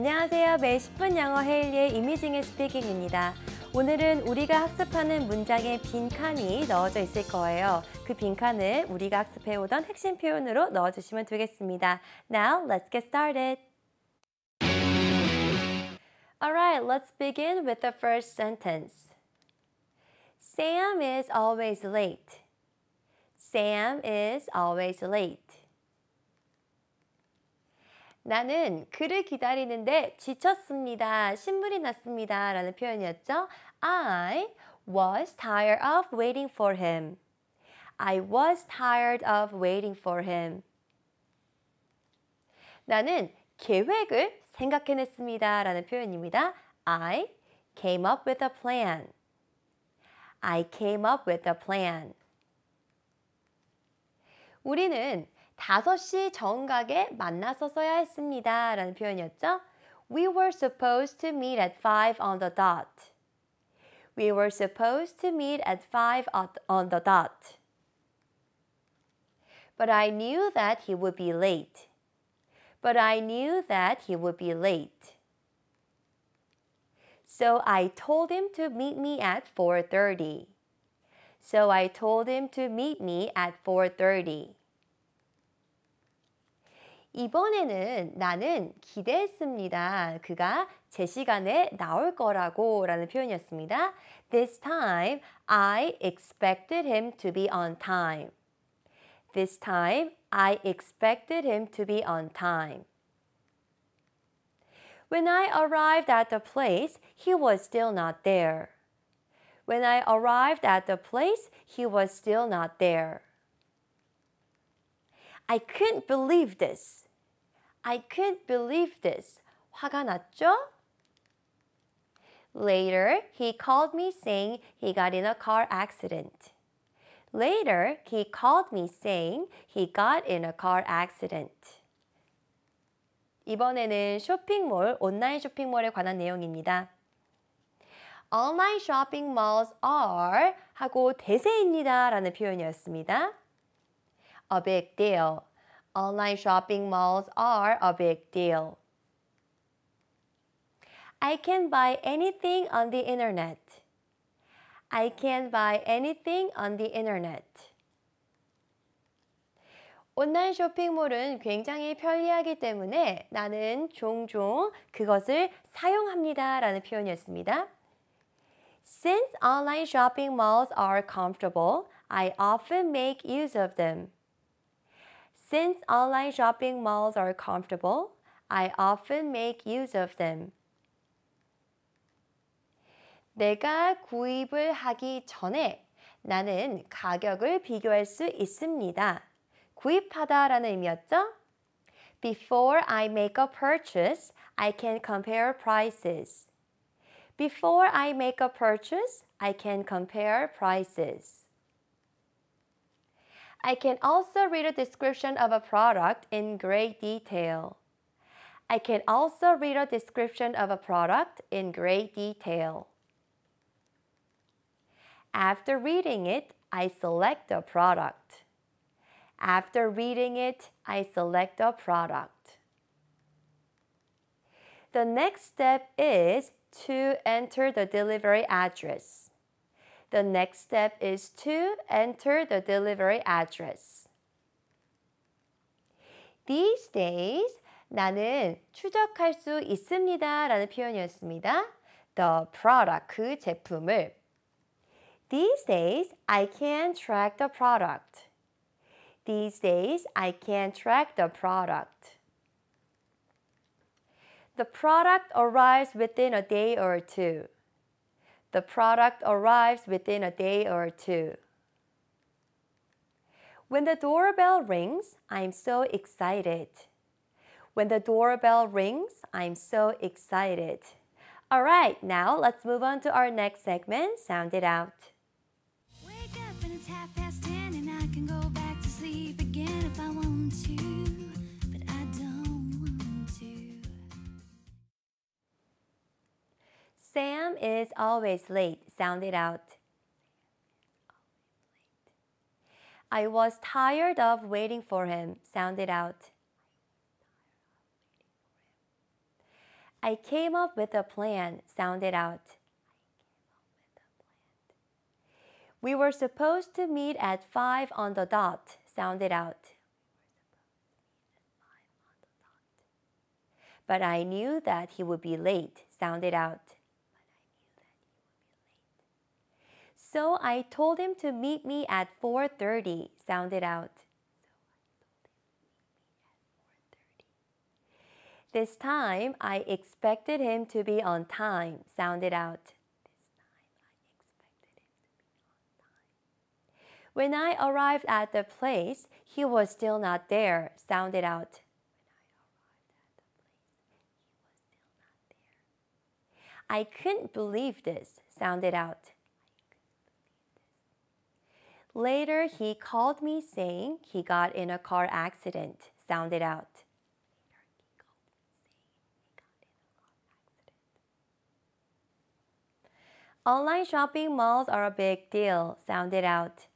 안녕하세요. 매 10분 영어 헤일리의 이미징의 스피킹입니다. 오늘은 우리가 학습하는 문장에 빈칸이 넣어져 있을 거예요. 그 빈칸을 우리가 학습해오던 핵심 표현으로 넣어주시면 되겠습니다. Now, let's get started. Alright, let's begin with the first sentence. Sam is always late. Sam is always late. 나는 그를 기다리는데 지쳤습니다. 신물이 났습니다. 라는 표현이었죠. I was tired of waiting for him. I was tired of waiting for him. 나는 계획을 생각해냈습니다. 라는 표현입니다. I came up with a plan. I came up with a plan. 우리는 5시 정각에 만났었어야 했습니다. 라는 표현이었죠. We were supposed to meet at 5 on the dot. We were supposed to meet at 5 on the dot. But I knew that he would be late. But I knew that he would be late. So I told him to meet me at 4:30. So I told him to meet me at 4:30. 이번에는 나는 기대했습니다. 그가 제 시간에 나올 거라고 라는 표현이었습니다. This time I expected him to be on time. This time I expected him to be on time. When I arrived at the place, he was still not there. When I arrived at the place, he was still not there. I couldn't believe this. I couldn't believe this. 화가 났죠? Later, he called me saying he got in a car accident. Later, he called me saying he got in a car accident. 이번에는 쇼핑몰, 온라인 쇼핑몰에 관한 내용입니다. All my shopping malls are 하고 대세입니다 라는 표현이었습니다. a big deal. Online shopping malls are a big deal. I can buy anything on the internet. I can buy anything on the internet. 온라인 쇼핑몰은 굉장히 편리하기 때문에 나는 종종 그것을 사용합니다 라는 표현이었습니다. Since online shopping malls are comfortable, I often make use of them. Since online shopping malls are comfortable, I often make use of them. 내가 구입을 하기 전에 나는 가격을 비교할 수 있습니다. 의미였죠? Before I make a purchase, I can compare prices. Before I make a purchase, I can compare prices. I can also read a description of a product in great detail. I can also read a description of a product in great detail. After reading it, I select a product. After reading it, I select a product. The next step is to enter the delivery address. The next step is to enter the delivery address. These days, 나는 추적할 수 있습니다 라는 표현이었습니다. The product, 그 제품을. These days, I can track the product. These days, I can track the product. The product arrives within a day or two. The product arrives within a day or two. When the doorbell rings, I'm so excited. When the doorbell rings, I'm so excited. All right, now let's move on to our next segment, Sound It Out. Wake up and it's half past ten and I can go back to sleep again if I want to. Sam is always late, sound it out. I was tired of waiting for him, sound it out. I came up with a plan, sound it out. We were supposed to meet at 5 on the dot, sound it out. But I knew that he would be late, sound it out. So I told him to meet me at 4:30. Sound it out. This time I expected him to be on time. Sound it out. When I arrived at the place, he was still not there. Sound it out. I couldn't believe this. Sound it out. Later, he called me saying he got in a car accident. Sound it out. Online shopping malls are a big deal. Sound it out.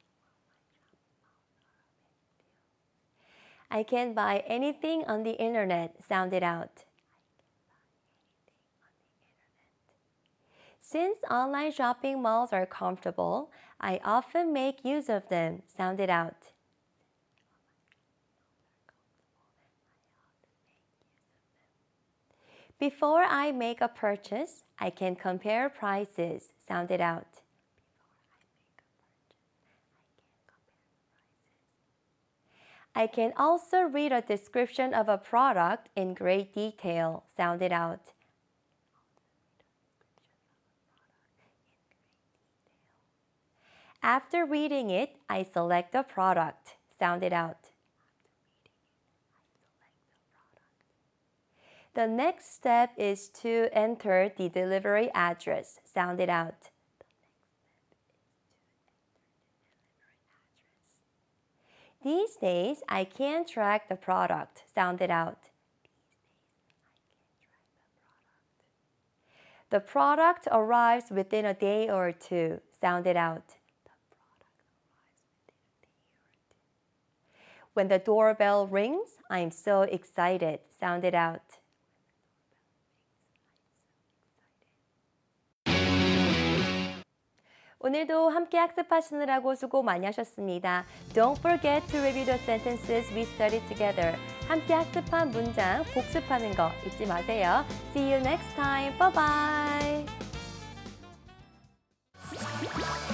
I can buy anything on the internet. Sound it out. Since online shopping malls are comfortable, I often make use of them. Sound it out. Before I make a purchase, I can compare prices. Sound it out. I can also read a description of a product in great detail. Sound it out. After reading it, I select the product. Sound it out. The next step is to enter the delivery address. Sound it out. These days, I can't track the product. Sound it out. The product arrives within a day or two. Sound it out. When the doorbell rings, I'm so excited. Sound it out. 오늘도 함께 학습하시느라고 수고 많이 하셨습니다. Don't forget to review the sentences we studied together. 함께 학습한 문장 복습하는 거 잊지 마세요. See you next time. Bye bye.